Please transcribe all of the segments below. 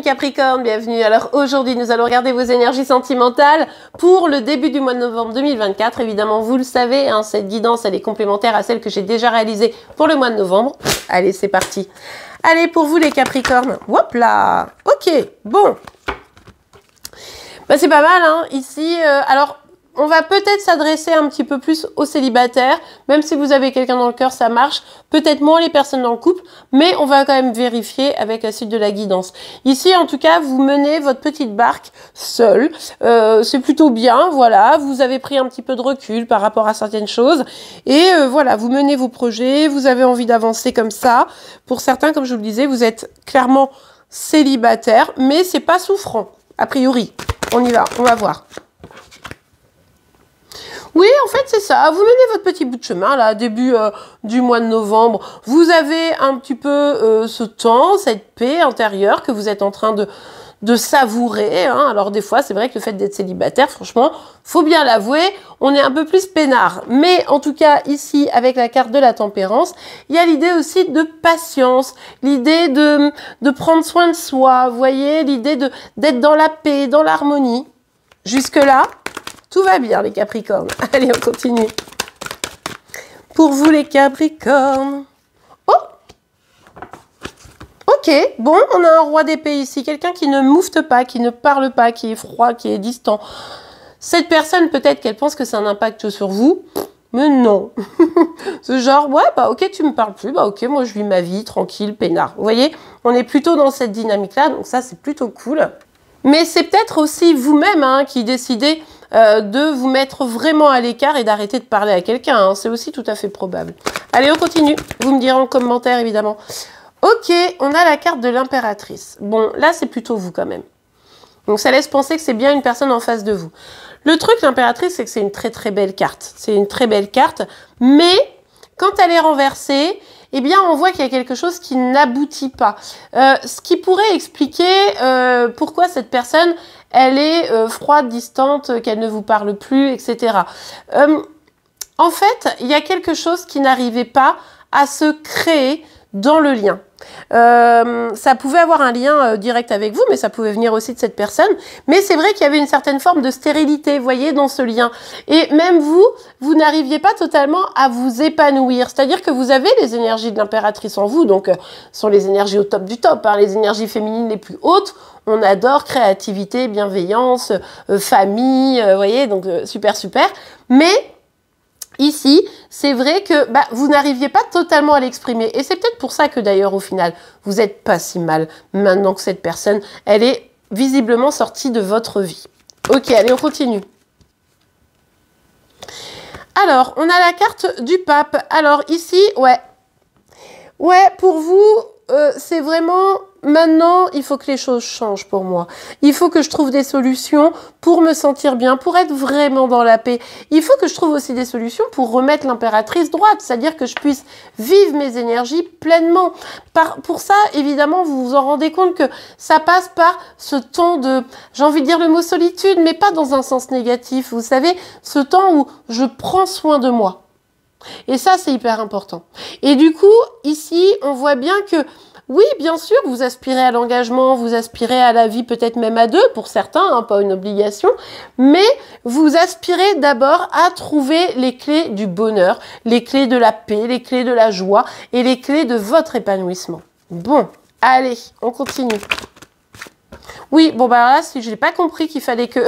Capricorne, bienvenue. Alors aujourd'hui, nous allons regarder vos énergies sentimentales pour le début du mois de novembre 2024. Évidemment, vous le savez, hein, cette guidance, elle est complémentaire à celle que j'ai déjà réalisée pour le mois de novembre. Allez, c'est parti. Allez, pour vous les Capricornes. Hop là Ok, bon. Bah, c'est pas mal, hein. ici. Euh, alors, on va peut-être s'adresser un petit peu plus aux célibataires, même si vous avez quelqu'un dans le cœur, ça marche, peut-être moins les personnes dans le couple, mais on va quand même vérifier avec la suite de la guidance. Ici, en tout cas, vous menez votre petite barque seule, euh, c'est plutôt bien, voilà, vous avez pris un petit peu de recul par rapport à certaines choses, et euh, voilà, vous menez vos projets, vous avez envie d'avancer comme ça. Pour certains, comme je vous le disais, vous êtes clairement célibataire, mais c'est pas souffrant, a priori. On y va, on va voir. Oui, en fait, c'est ça. Ah, vous menez votre petit bout de chemin, là, début euh, du mois de novembre. Vous avez un petit peu euh, ce temps, cette paix intérieure que vous êtes en train de, savourer. Hein. Alors des fois, c'est vrai que le fait d'être célibataire, franchement, faut bien l'avouer, on est un peu plus peinard. Mais en tout cas, ici, avec la carte de la tempérance, il y a l'idée aussi de patience, l'idée de, de prendre soin de soi, vous voyez, l'idée d'être dans la paix, dans l'harmonie. Jusque-là, tout va bien les Capricornes. Allez, on continue. Pour vous les Capricornes. Oh Ok, bon, on a un roi d'épée ici. Quelqu'un qui ne moufte pas, qui ne parle pas, qui est froid, qui est distant. Cette personne, peut-être qu'elle pense que c'est un impact sur vous. Mais non. Ce genre, ouais, bah ok, tu me parles plus, bah ok, moi je vis ma vie tranquille, peinard. Vous voyez, on est plutôt dans cette dynamique-là, donc ça c'est plutôt cool. Mais c'est peut-être aussi vous-même hein, qui décidez euh, de vous mettre vraiment à l'écart et d'arrêter de parler à quelqu'un. Hein. C'est aussi tout à fait probable. Allez, on continue. Vous me direz en commentaire, évidemment. Ok, on a la carte de l'impératrice. Bon, là, c'est plutôt vous quand même. Donc ça laisse penser que c'est bien une personne en face de vous. Le truc, l'impératrice, c'est que c'est une très très belle carte. C'est une très belle carte, mais quand elle est renversée, eh bien on voit qu'il y a quelque chose qui n'aboutit pas. Euh, ce qui pourrait expliquer euh, pourquoi cette personne, elle est euh, froide, distante, qu'elle ne vous parle plus, etc. en fait, il y a quelque chose qui n'arrivait pas à se créer dans le lien. Euh, ça pouvait avoir un lien euh, direct avec vous, mais ça pouvait venir aussi de cette personne. Mais c'est vrai qu'il y avait une certaine forme de stérilité, voyez, dans ce lien. Et même vous, vous n'arriviez pas totalement à vous épanouir. C'est-à-dire que vous avez les énergies de l'impératrice en vous, donc euh, sont les énergies au top du top, hein, les énergies féminines les plus hautes. On adore créativité, bienveillance, famille, vous voyez, donc super super. Mais Ici, c'est vrai que bah, vous n'arriviez pas totalement à l'exprimer. Et c'est peut-être pour ça que d'ailleurs, au final, vous n'êtes pas si mal maintenant que cette personne, elle est visiblement sortie de votre vie. Ok, allez, on continue. Alors, on a la carte du pape. Alors ici, ouais. Ouais, pour vous, euh, c'est vraiment maintenant, il faut que les choses changent pour moi. Il faut que je trouve des solutions pour me sentir bien, pour être vraiment dans la paix. Il faut que je trouve aussi des solutions pour remettre l'impératrice droite, c'est-à-dire que je puisse vivre mes énergies pleinement. pour ça, évidemment, vous vous en rendez compte que ça passe par ce temps de, j'ai envie de dire le mot solitude, mais pas dans un sens négatif. Vous savez, ce temps où je prends soin de moi. Et ça, c'est hyper important. Et du coup, ici, on voit bien que oui, bien sûr, vous aspirez à l'engagement, vous aspirez à la vie, peut-être même à deux, pour certains, hein, pas une obligation, mais vous aspirez d'abord à trouver les clés du bonheur, les clés de la paix, les clés de la joie et les clés de votre épanouissement. Bon, allez, on continue. Oui, bon bah là, si je n'ai pas compris qu'il fallait que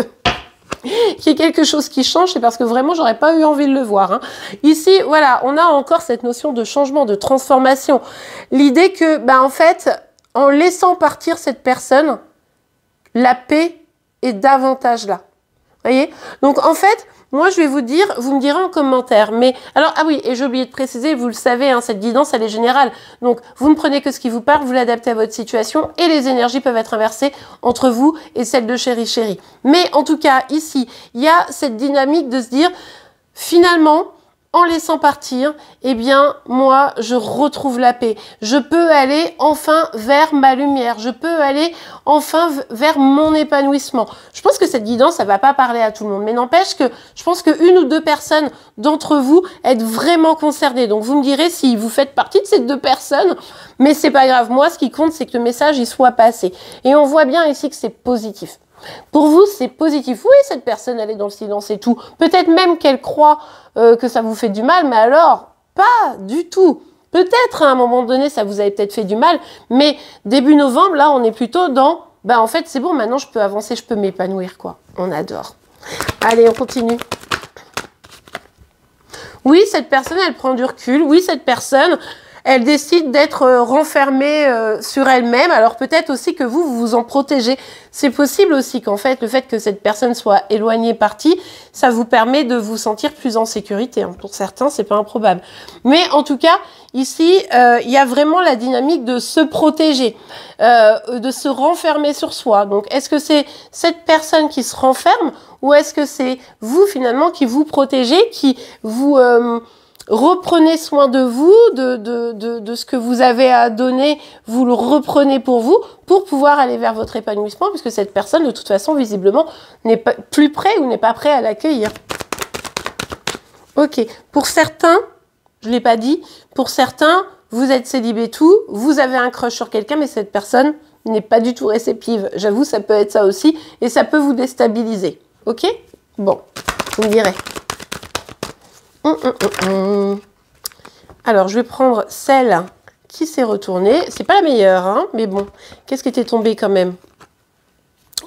qu'il y ait quelque chose qui change, c'est parce que vraiment j'aurais pas eu envie de le voir. Hein. Ici, voilà, on a encore cette notion de changement, de transformation. L'idée que, bah, en fait, en laissant partir cette personne, la paix est davantage là. Vous Voyez Donc en fait, moi, je vais vous dire, vous me direz en commentaire. Mais alors, ah oui, et j'ai oublié de préciser, vous le savez, hein, cette guidance, elle est générale. Donc, vous ne prenez que ce qui vous parle, vous l'adaptez à votre situation et les énergies peuvent être inversées entre vous et celle de chéri chéri. Mais en tout cas, ici, il y a cette dynamique de se dire, finalement, en laissant partir, eh bien, moi, je retrouve la paix. Je peux aller enfin vers ma lumière. Je peux aller enfin vers mon épanouissement. Je pense que cette guidance, ça va pas parler à tout le monde. Mais n'empêche que je pense qu'une ou deux personnes d'entre vous êtes vraiment concernées. Donc, vous me direz si vous faites partie de ces deux personnes. Mais c'est pas grave. Moi, ce qui compte, c'est que le message, il soit passé. Et on voit bien ici que c'est positif. Pour vous, c'est positif. Oui, cette personne, elle est dans le silence et tout. Peut-être même qu'elle croit euh, que ça vous fait du mal, mais alors, pas du tout. Peut-être à un moment donné, ça vous avait peut-être fait du mal, mais début novembre, là, on est plutôt dans, bah en fait, c'est bon, maintenant je peux avancer, je peux m'épanouir, quoi. On adore. Allez, on continue. Oui, cette personne, elle prend du recul. Oui, cette personne, elle décide d'être euh, renfermée euh, sur elle-même. Alors peut-être aussi que vous, vous vous en protégez. C'est possible aussi qu'en fait, le fait que cette personne soit éloignée, partie, ça vous permet de vous sentir plus en sécurité. Hein. Pour certains, c'est pas improbable. Mais en tout cas, ici, euh, il y a vraiment la dynamique de se protéger, de se renfermer sur soi. Donc, est-ce que c'est cette personne qui se renferme ou est-ce que c'est vous finalement qui vous protégez, qui vous reprenez soin de vous, de, ce que vous avez à donner, vous le reprenez pour vous, pour pouvoir aller vers votre épanouissement, puisque cette personne, de toute façon, visiblement, n'est pas plus prêt ou n'est pas prêt à l'accueillir. Ok, pour certains, je ne l'ai pas dit, pour certains, vous êtes célibé tout, vous avez un crush sur quelqu'un, mais cette personne n'est pas du tout réceptive. J'avoue, ça peut être ça aussi, et ça peut vous déstabiliser. Ok Bon, vous me direz. Hum, hum, hum, Alors, je vais prendre celle qui s'est retournée. C'est pas la meilleure, hein, mais bon. Qu'est-ce qui était tombé quand même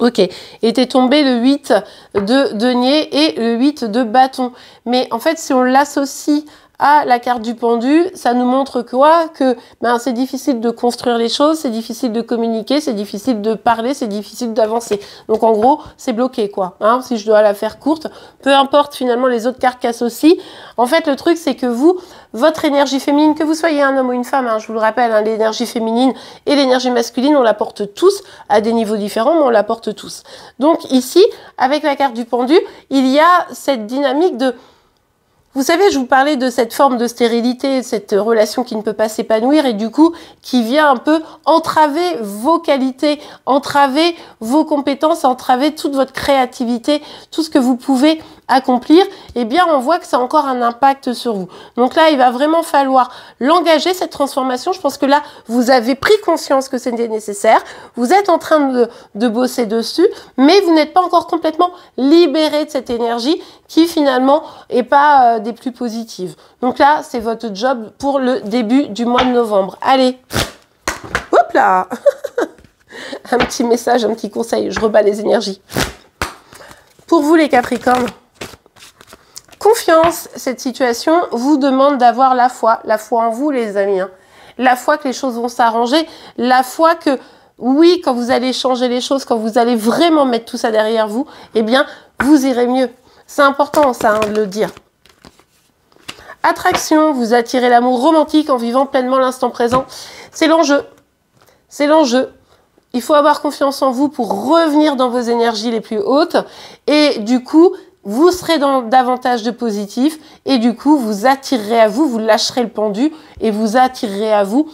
Ok, était tombé le 8 de denier et le 8 de bâton. Mais en fait, si on l'associe ah la carte du pendu, ça nous montre quoi Que ben, c'est difficile de construire les choses, c'est difficile de communiquer, c'est difficile de parler, c'est difficile d'avancer. Donc en gros, c'est bloqué quoi. Hein, si je dois la faire courte, peu importe finalement les autres cartes aussi En fait, le truc c'est que vous, votre énergie féminine, que vous soyez un homme ou une femme, hein, je vous le rappelle, hein, l'énergie féminine et l'énergie masculine, on la porte tous à des niveaux différents, mais on la porte tous. Donc ici, avec la carte du pendu, il y a cette dynamique de vous savez, je vous parlais de cette forme de stérilité, cette relation qui ne peut pas s'épanouir et du coup qui vient un peu entraver vos qualités, entraver vos compétences, entraver toute votre créativité, tout ce que vous pouvez accomplir, eh bien on voit que ça a encore un impact sur vous. Donc là, il va vraiment falloir l'engager, cette transformation. Je pense que là, vous avez pris conscience que c'était nécessaire, vous êtes en train de, bosser dessus, mais vous n'êtes pas encore complètement libéré de cette énergie qui finalement n'est pas euh, des plus positives. Donc là, c'est votre job pour le début du mois de novembre. Allez, hop là Un petit message, un petit conseil, je rebats les énergies. Pour vous les Capricornes, confiance, cette situation vous demande d'avoir la foi, la foi en vous, les amis. Hein. La foi que les choses vont s'arranger, la foi que oui, quand vous allez changer les choses, quand vous allez vraiment mettre tout ça derrière vous, eh bien, vous irez mieux. C'est important ça hein, de le dire. Attraction, vous attirez l'amour romantique en vivant pleinement l'instant présent. C'est l'enjeu. C'est l'enjeu. Il faut avoir confiance en vous pour revenir dans vos énergies les plus hautes. Et du coup, vous serez dans davantage de positif et du coup vous attirerez à vous, vous lâcherez le pendu et vous attirerez à vous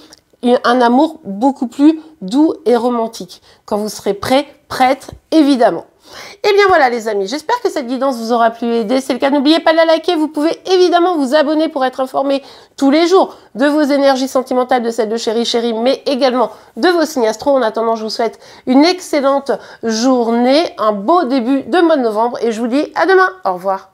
un amour beaucoup plus doux et romantique. Quand vous serez prêt, prête, évidemment. Et eh bien voilà les amis, j'espère que cette guidance vous aura plu aidé. C'est le cas, n'oubliez pas de la liker. Vous pouvez évidemment vous abonner pour être informé tous les jours de vos énergies sentimentales, de celles de chéri chérie mais également de vos signes astro. En attendant, je vous souhaite une excellente journée, un beau début de mois de novembre et je vous dis à demain. Au revoir.